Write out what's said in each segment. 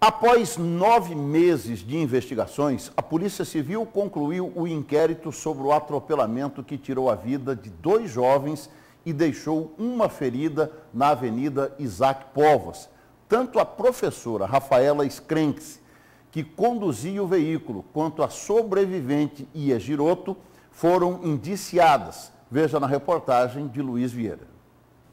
Após nove meses de investigações, a Polícia Civil concluiu o inquérito sobre o atropelamento que tirou a vida de dois jovens e deixou uma ferida na Avenida Isaac Povas. Tanto a professora Rafaela Skrenks, que conduzia o veículo, quanto a sobrevivente Ia Giroto foram indiciadas. Veja na reportagem de Luiz Vieira.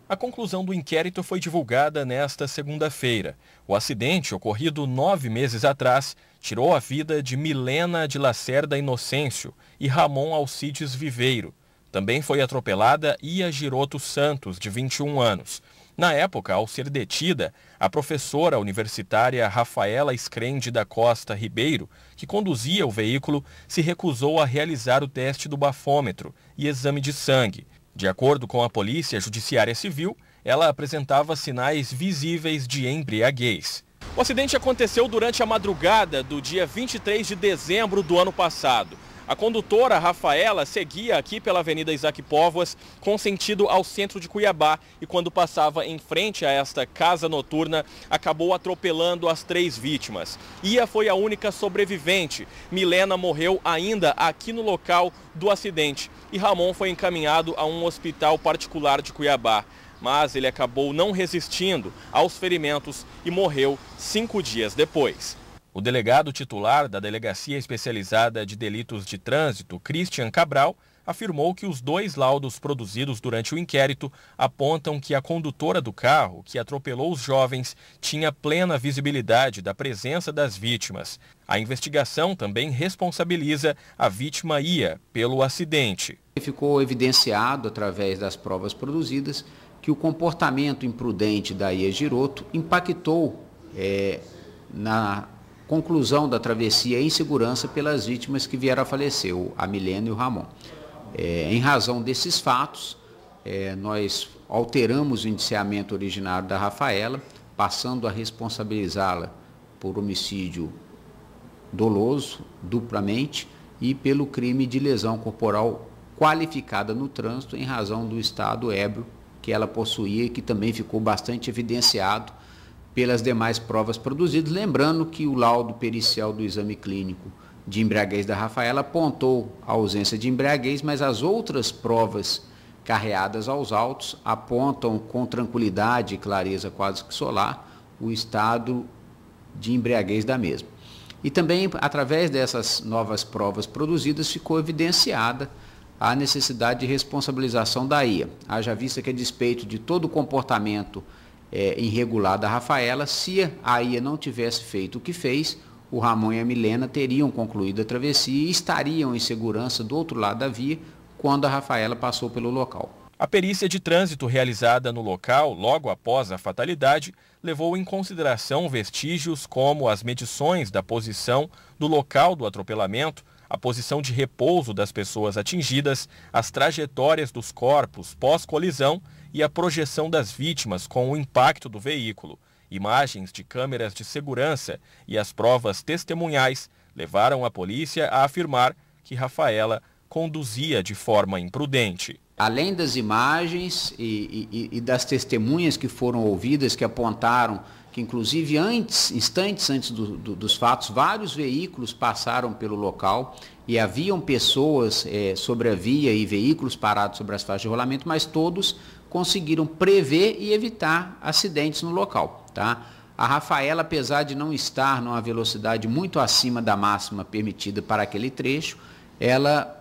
A conclusão do inquérito foi divulgada nesta segunda-feira. O acidente, ocorrido nove meses atrás, tirou a vida de Milena de Lacerda Inocêncio e Ramon Alcides Viveiro. Também foi atropelada Ia Giroto Santos, de 21 anos. Na época, ao ser detida, a professora universitária Rafaela Escrende da Costa Ribeiro, que conduzia o veículo, se recusou a realizar o teste do bafômetro e exame de sangue. De acordo com a Polícia Judiciária Civil, ela apresentava sinais visíveis de embriaguez. O acidente aconteceu durante a madrugada do dia 23 de dezembro do ano passado. A condutora Rafaela seguia aqui pela Avenida Isaac Póvoas com sentido ao centro de Cuiabá e quando passava em frente a esta casa noturna, acabou atropelando as três vítimas. Ia foi a única sobrevivente. Milena morreu ainda aqui no local do acidente e Ramon foi encaminhado a um hospital particular de Cuiabá mas ele acabou não resistindo aos ferimentos e morreu cinco dias depois. O delegado titular da Delegacia Especializada de Delitos de Trânsito, Christian Cabral, afirmou que os dois laudos produzidos durante o inquérito apontam que a condutora do carro que atropelou os jovens tinha plena visibilidade da presença das vítimas. A investigação também responsabiliza a vítima Ia pelo acidente. Ficou evidenciado através das provas produzidas que o comportamento imprudente da Ia Giroto impactou é, na conclusão da travessia em segurança pelas vítimas que vieram a falecer, a Milena e o Ramon. É, em razão desses fatos, é, nós alteramos o indiciamento originário da Rafaela, passando a responsabilizá-la por homicídio doloso, duplamente, e pelo crime de lesão corporal qualificada no trânsito em razão do estado ébrio que ela possuía, que também ficou bastante evidenciado pelas demais provas produzidas, lembrando que o laudo pericial do exame clínico de embriaguez da Rafaela apontou a ausência de embriaguez, mas as outras provas carreadas aos autos apontam com tranquilidade e clareza quase que solar o estado de embriaguez da mesma. E também, através dessas novas provas produzidas, ficou evidenciada a necessidade de responsabilização da IA, haja vista que, a despeito de todo o comportamento é, irregular da Rafaela. Se a Ia não tivesse feito o que fez, o Ramon e a Milena teriam concluído a travessia e estariam em segurança do outro lado da via quando a Rafaela passou pelo local. A perícia de trânsito realizada no local logo após a fatalidade levou em consideração vestígios como as medições da posição do local do atropelamento, a posição de repouso das pessoas atingidas, as trajetórias dos corpos pós-colisão e a projeção das vítimas com o impacto do veículo. Imagens de câmeras de segurança e as provas testemunhais levaram a polícia a afirmar que Rafaela conduzia de forma imprudente. Além das imagens e, e, e das testemunhas que foram ouvidas, que apontaram que inclusive antes, instantes antes do, do, dos fatos, vários veículos passaram pelo local e haviam pessoas é, sobre a via e veículos parados sobre as faixas de rolamento, mas todos conseguiram prever e evitar acidentes no local. Tá? A Rafaela, apesar de não estar numa velocidade muito acima da máxima permitida para aquele trecho, ela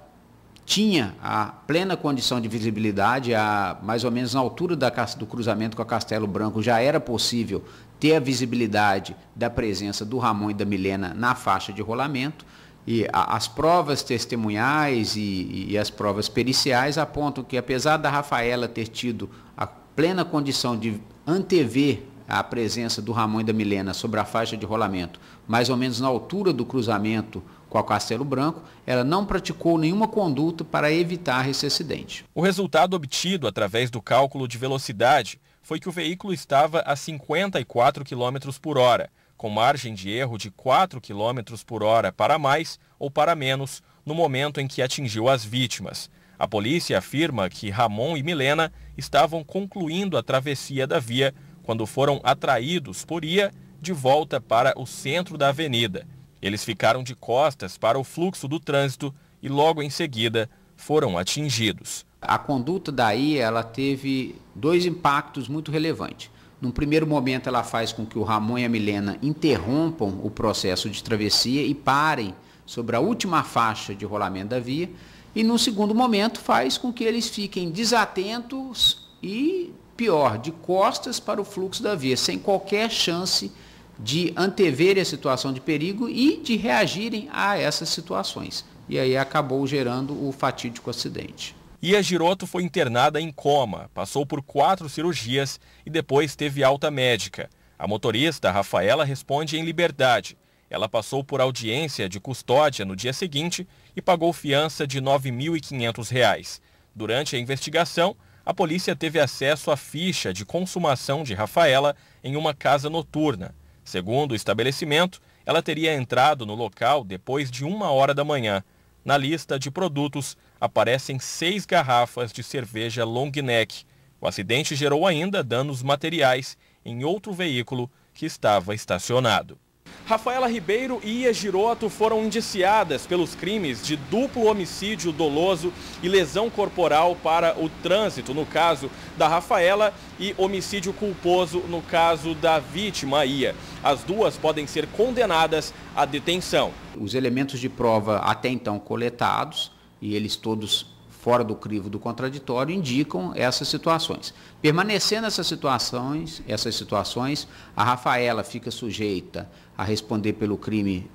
tinha a plena condição de visibilidade, a, mais ou menos na altura da, do cruzamento com a Castelo Branco, já era possível ter a visibilidade da presença do Ramon e da Milena na faixa de rolamento. E a, as provas testemunhais e, e as provas periciais apontam que, apesar da Rafaela ter tido a plena condição de antever a presença do Ramon e da Milena sobre a faixa de rolamento, mais ou menos na altura do cruzamento com a Castelo Branco, ela não praticou nenhuma conduta para evitar esse acidente. O resultado obtido através do cálculo de velocidade foi que o veículo estava a 54 km por hora, com margem de erro de 4 km por hora para mais ou para menos no momento em que atingiu as vítimas. A polícia afirma que Ramon e Milena estavam concluindo a travessia da via quando foram atraídos por Ia de volta para o centro da avenida. Eles ficaram de costas para o fluxo do trânsito e logo em seguida foram atingidos. A conduta daí ela teve dois impactos muito relevantes. Num primeiro momento ela faz com que o Ramon e a Milena interrompam o processo de travessia e parem sobre a última faixa de rolamento da via. E num segundo momento faz com que eles fiquem desatentos e, pior, de costas para o fluxo da via, sem qualquer chance de de anteverem a situação de perigo e de reagirem a essas situações. E aí acabou gerando o fatídico acidente. Ia Giroto foi internada em coma, passou por quatro cirurgias e depois teve alta médica. A motorista, Rafaela, responde em liberdade. Ela passou por audiência de custódia no dia seguinte e pagou fiança de R$ 9.500. Durante a investigação, a polícia teve acesso à ficha de consumação de Rafaela em uma casa noturna. Segundo o estabelecimento, ela teria entrado no local depois de uma hora da manhã. Na lista de produtos aparecem seis garrafas de cerveja long neck. O acidente gerou ainda danos materiais em outro veículo que estava estacionado. Rafaela Ribeiro e Ia Giroto foram indiciadas pelos crimes de duplo homicídio doloso e lesão corporal para o trânsito, no caso da Rafaela, e homicídio culposo, no caso da vítima Ia. As duas podem ser condenadas à detenção. Os elementos de prova até então coletados, e eles todos fora do crivo do contraditório indicam essas situações. Permanecendo essas situações, essas situações, a Rafaela fica sujeita a responder pelo crime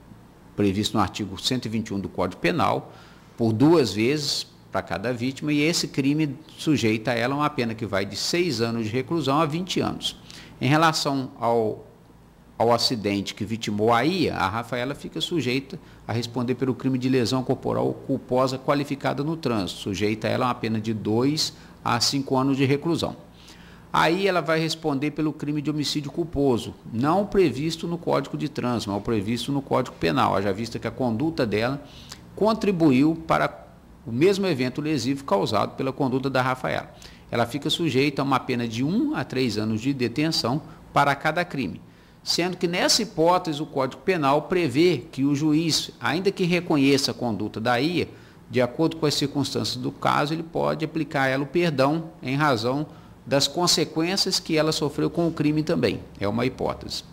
previsto no artigo 121 do Código Penal por duas vezes para cada vítima e esse crime sujeita a ela uma pena que vai de seis anos de reclusão a 20 anos. Em relação ao ao acidente que vitimou a IA, a Rafaela fica sujeita a responder pelo crime de lesão corporal culposa qualificada no trânsito, sujeita a ela a uma pena de 2 a 5 anos de reclusão. Aí ela vai responder pelo crime de homicídio culposo, não previsto no Código de Trânsito, mas previsto no Código Penal, haja vista que a conduta dela contribuiu para o mesmo evento lesivo causado pela conduta da Rafaela. Ela fica sujeita a uma pena de 1 um a 3 anos de detenção para cada crime sendo que nessa hipótese o Código Penal prevê que o juiz, ainda que reconheça a conduta da IA, de acordo com as circunstâncias do caso, ele pode aplicar a ela o perdão em razão das consequências que ela sofreu com o crime também. É uma hipótese.